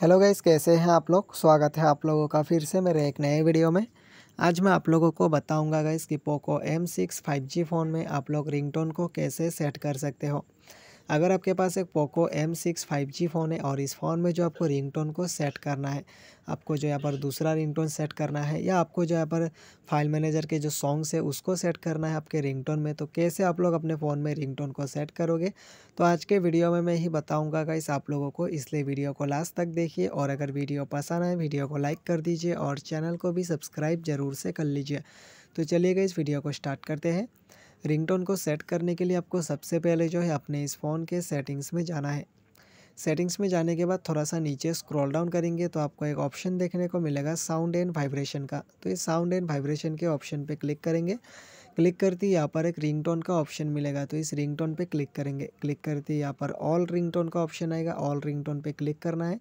hello guys कैसे हैं आप लोग स्वागत है आप लोगों का फिर से मेरे एक नए वीडियो में आज मैं आप लोगों को बताऊंगा गाइस कि पोको M6 5G फ़ोन में आप लोग रिंगटोन को कैसे सेट कर सकते हो अगर आपके पास एक Poco M six five G phone है और इस फ़ोन में जो आपको रिंगटोन को सेट करना है आपको जो यहाँ पर दूसरा रिंगटोन सेट करना है या आपको जो यहाँ पर फाइल मैनेजर के जो सॉन्ग्स है उसको सेट करना है आपके रिंगटोन में तो कैसे आप लोग अपने फ़ोन में रिंगटोन को सेट करोगे तो आज के वीडियो में मैं ही बताऊँगा इस आप लोगों को इसलिए वीडियो को लास्ट तक देखिए और अगर वीडियो पसंद आए वीडियो को लाइक कर दीजिए और चैनल को भी सब्सक्राइब ज़रूर से कर लीजिए तो चलिएगा इस वीडियो को स्टार्ट करते हैं रिंगटोन को सेट करने के लिए आपको सबसे पहले जो है अपने इस फ़ोन के सेटिंग्स में जाना है सेटिंग्स में जाने के बाद थोड़ा सा नीचे स्क्रॉल डाउन करेंगे तो आपको एक ऑप्शन देखने को मिलेगा साउंड एंड वाइब्रेशन का तो इस साउंड एंड वाइब्रेशन के ऑप्शन पे क्लिक करेंगे क्लिक करते ही यहाँ पर एक रिंगटोन का ऑप्शन मिलेगा तो इस रिंगटोन पे क्लिक करेंगे क्लिक करते ही यहाँ पर ऑल रिंगटोन का ऑप्शन आएगा ऑल रिंगटोन पे क्लिक करना है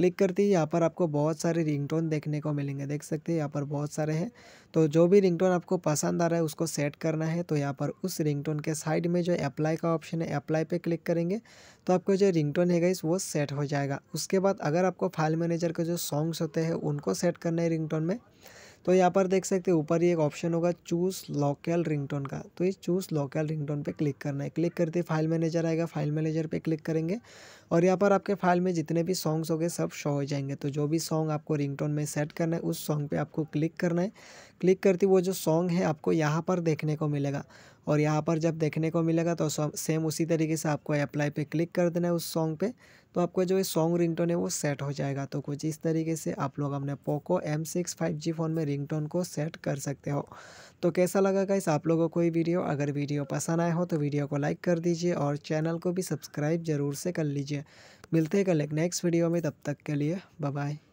क्लिक करते ही यहाँ पर आपको बहुत सारे रिंगटोन देखने को मिलेंगे देख सकते हैं यहाँ पर बहुत सारे हैं तो जो भी रिंगटोन आपको पसंद आ रहा है उसको सेट करना है तो यहाँ पर उस रिंगटोन के साइड में जो अप्लाई का ऑप्शन है अप्लाई पे क्लिक करेंगे तो आपको जो रिंगटोन है गाइस वो सेट हो जाएगा उसके बाद अगर आपको फाइल मैनेजर के जो सॉन्ग्स होते हैं उनको सेट करना है रिंगटोन में तो यहाँ पर देख सकते हैं ऊपर ही एक ऑप्शन होगा चूज़ लोकल रिंगटोन का तो इस चूज़ लोकल रिंगटोन पे क्लिक करना है क्लिक करते फाइल मैनेजर आएगा फाइल मैनेजर पे क्लिक करेंगे और यहाँ पर आपके फाइल में जितने भी सॉन्ग्स होंगे सब शो हो जाएंगे तो जो भी सॉन्ग आपको रिंगटोन में सेट करना है उस सॉन्ग पर आपको क्लिक करना है क्लिक करते वो जो सॉन्ग है आपको यहाँ पर देखने को मिलेगा और यहाँ पर जब देखने को मिलेगा तो सेम उसी तरीके से आपको अप्लाई पे क्लिक कर देना है उस सॉन्ग पे तो आपको जो ये सॉन्ग रिंगटोन है वो सेट हो जाएगा तो कुछ इस तरीके से आप लोग अपने Poco M six five G phone में रिंगटोन को सेट कर सकते हो तो कैसा लगा गाइस आप लोगों को कोई वीडियो अगर वीडियो पसंद आए हो तो वीडियो को लाइक कर दीजिए और चैनल को भी सब्सक्राइब ज़रूर से कर लीजिए मिलते हैं कल एक नेक्स्ट वीडियो में तब तक के लिए बाय